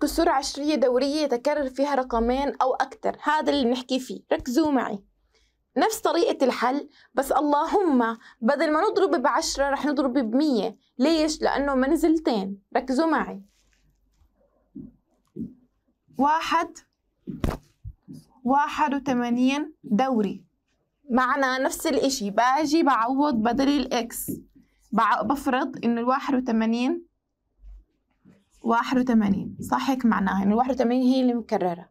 كسور عشرية دورية يتكرر فيها رقمين أو أكثر هذا اللي بنحكي فيه ركزوا معي نفس طريقة الحل بس اللهم بدل ما نضرب بعشرة رح نضرب بمية ليش؟ لأنه منزلتين ركزوا معي واحد واحد وثمانين دوري معنا نفس الإشي باجي بعوض بدل الإكس بفرض إنه الواحد وثمانين 81 صح هيك معناها يعني 81 هي اللي مكررة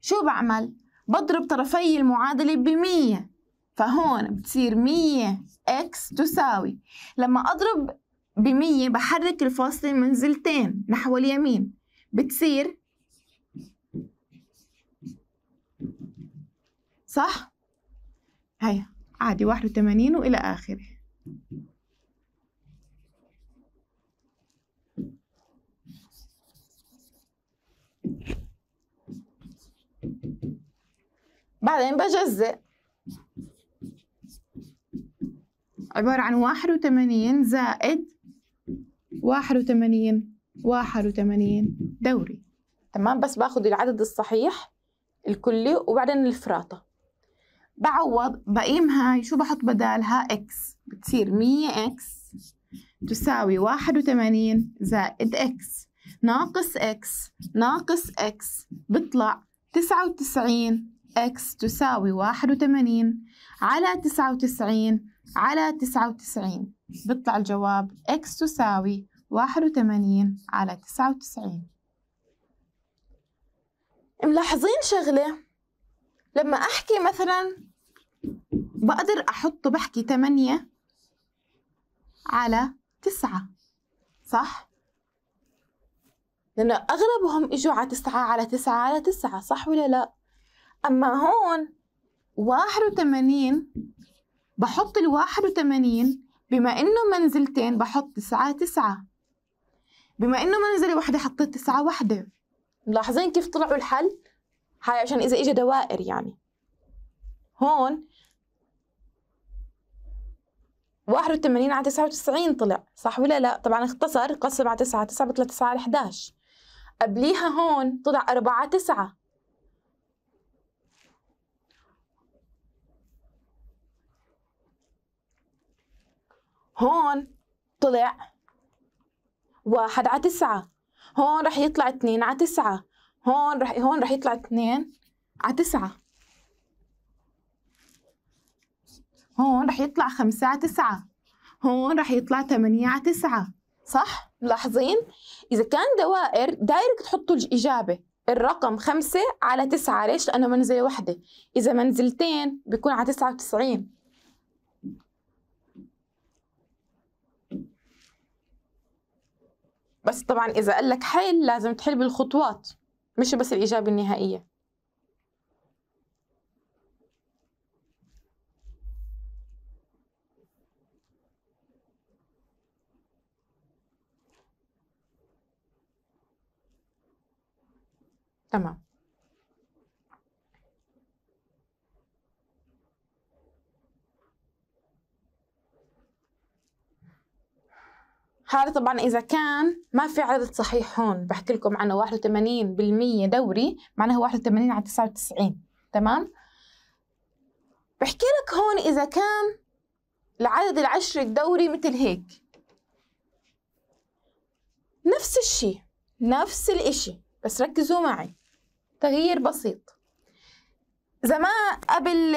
شو بعمل؟ بضرب طرفي المعادلة ب100 فهون بتصير 100 إكس تساوي لما أضرب ب100 بحرك الفاصلة منزلتين نحو اليمين بتصير صح؟ هيا عادي 81 وإلى آخره بعدين بجزئ عبارة عن واحد وثمانين زائد واحد وثمانين واحد وثمانين دوري تمام بس باخذ العدد الصحيح الكلي وبعدين الفراطة بعوض بقيم هاي شو بحط بدالها اكس بتصير مية اكس تساوي واحد وثمانين زائد اكس ناقص اكس ناقص اكس بطلع تسعة وتسعين x تساوي واحد وثمانين على تسعة وتسعين على تسعة وتسعين بيطلع الجواب x تساوي واحد وثمانين على تسعة وتسعين ملاحظين شغلة لما أحكي مثلا بقدر أحط بحكي 8 على تسعة صح؟ لأنه أغلبهم إجوا على تسعة على تسعة على تسعة صح ولا لأ؟ أما هون واحد وثمانين بحط الواحد وثمانين بما إنه منزلتين بحط تسعة تسعة بما إنه منزلة واحدة حطيت تسعة واحدة ملاحظين كيف طلعوا الحل؟ هاي عشان إذا إجا دوائر يعني هون واحد وثمانين على تسعة وتسعين طلع صح ولا لا؟ طبعا اختصر قسم على تسعة تسعة بطلع تسعة على 11 قبليها هون طلع أربعة تسعة هون طلع واحد على تسعة هون رح يطلع اتنين على تسعة هون رح هون رح يطلع اتنين على تسعة هون رح يطلع خمسة على تسعة هون رح يطلع ثمانية على تسعة صح؟ ملاحظين؟ إذا كان دوائر دايركت تحطوا الإجابة الرقم خمسة على تسعة ليش؟ لأنه منزلة واحدة إذا منزلتين بيكون على تسعة وتسعين بس طبعا إذا قال لك حل لازم تحل بالخطوات مش بس الإجابة النهائية تمام هذا طبعا إذا كان ما في عدد صحيح هون بحكي لكم عنه 81% دوري معناها 81 على 99 تمام بحكي لك هون إذا كان العدد العشري الدوري مثل هيك نفس الشيء نفس الإشي بس ركزوا معي تغيير بسيط زمان قبل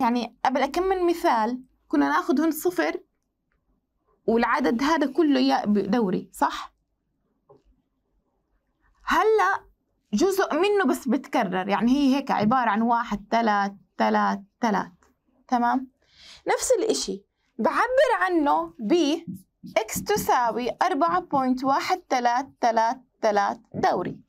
يعني قبل اكمل من مثال كنا ناخذ هون صفر والعدد هذا كله دوري صح هلا جزء منه بس بتكرر يعني هي هيك عبارة عن واحد ثلاث ثلاث ثلاث تمام نفس الإشي بعبر عنه ب اكس تساوي أربعة بوينت واحد ثلاث ثلاث ثلاث دوري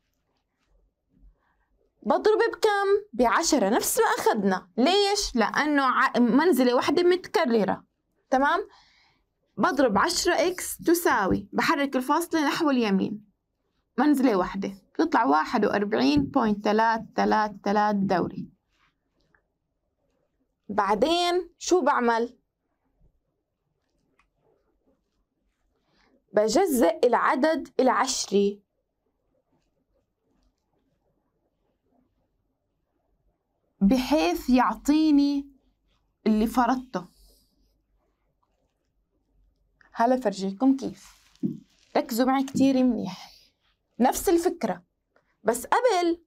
بضرب بكم؟ بعشرة نفس ما أخذنا ليش؟ لأنه منزلة واحدة متكررة تمام؟ بضرب 10 إكس تساوي بحرك الفاصلة نحو اليمين منزلة واحدة بتطلع واحد وأربعين بوينت تلات تلات تلات دوري بعدين شو بعمل؟ بجزئ العدد العشري بحيث يعطيني اللي فرضته هلا فرجيكم كيف ركزوا معي كتير منيح نفس الفكرة بس قبل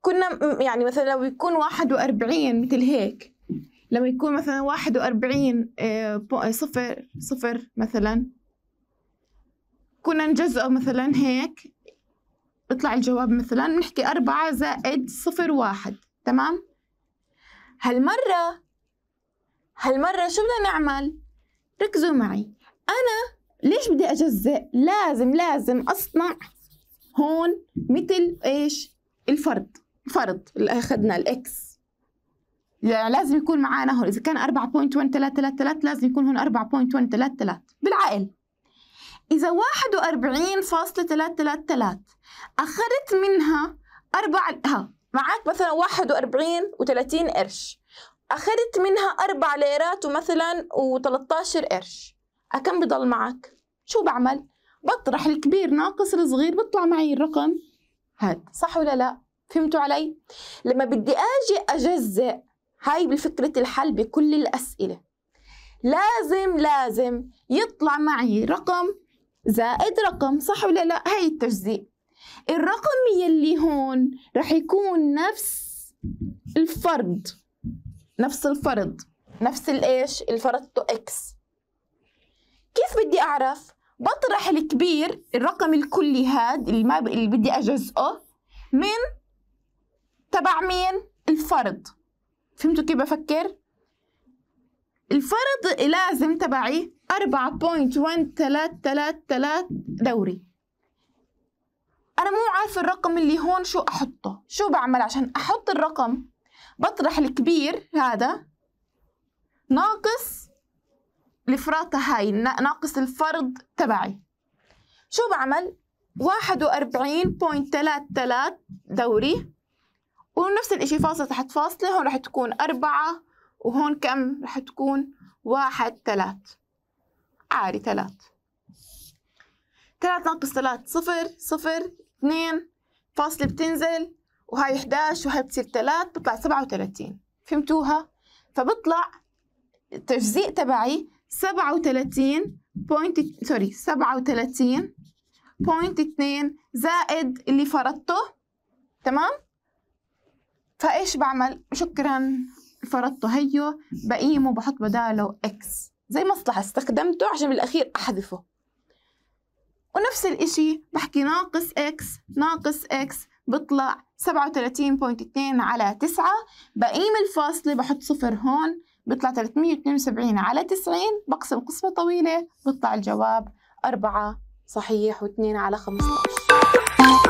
كنا يعني مثلا لو يكون 41 مثل هيك لما يكون مثلا 41 آه، آه، صفر صفر مثلا كنا نجزئه مثلا هيك بيطلع الجواب مثلا بنحكي أربعة زائد صفر واحد تمام هالمرة هالمرة شو بدنا نعمل ركزوا معي انا ليش بدي اجزئ لازم لازم اصنع هون مثل ايش الفرد فرض اللي اخذنا الاكس لازم يكون معانا هون اذا كان 4.1333 لازم يكون هون 4.133 بالعقل إذا 41.333 أخذت منها أربع ها معك مثلا 41 و30 قرش أخذت منها أربع ليرات ومثلا و13 قرش آه، كم بضل معك شو بعمل بطرح الكبير ناقص الصغير بطلع معي الرقم هاد صح ولا لا فهمتوا علي لما بدي اجي اجزئ هاي بفكرة الحل بكل الأسئلة لازم لازم يطلع معي رقم زائد رقم صح ولا لا هاي التجزئ الرقم يلي هون رح يكون نفس الفرد نفس الفرد نفس الايش الفرد تو اكس كيف بدي أعرف؟ بطرح الكبير الرقم الكلي هاد اللي, ما ب... اللي بدي أجزئه من تبع مين؟ الفرض فهمتوا كيف بفكر؟ الفرض لازم تبعي 4.1333 دوري أنا مو عارف الرقم اللي هون شو أحطه شو بعمل عشان أحط الرقم بطرح الكبير هذا ناقص الفراطة هاي ناقص الفرض تبعي شو بعمل؟ 41.33 دوري ونفس الإشي فاصلة تحت فاصلة هون رح تكون أربعة وهون كم رح تكون واحد تلات عاري تلات تلات ناقص تلات صفر صفر اثنين فاصلة بتنزل وهاي 11 وهاي بتصير تلات بطلع 37 فهمتوها؟ فبطلع التجزيء تبعي سبعة وتلاتين بوينت سوري سبعة وتلاتين بوينت اتنين زائد اللي فرضته تمام فايش بعمل شكرا فرضته هيو بقيمه بحط بداله اكس زي مصلحة استخدمته عشان بالاخير احذفه ونفس الاشي بحكي ناقص اكس ناقص اكس بطلع 37.2 على 9 بقيم الفاصلة بحط صفر هون بيطلع 372 على 90 بقسم قسمة طويلة بيطلع الجواب 4 صحيح و2 على 15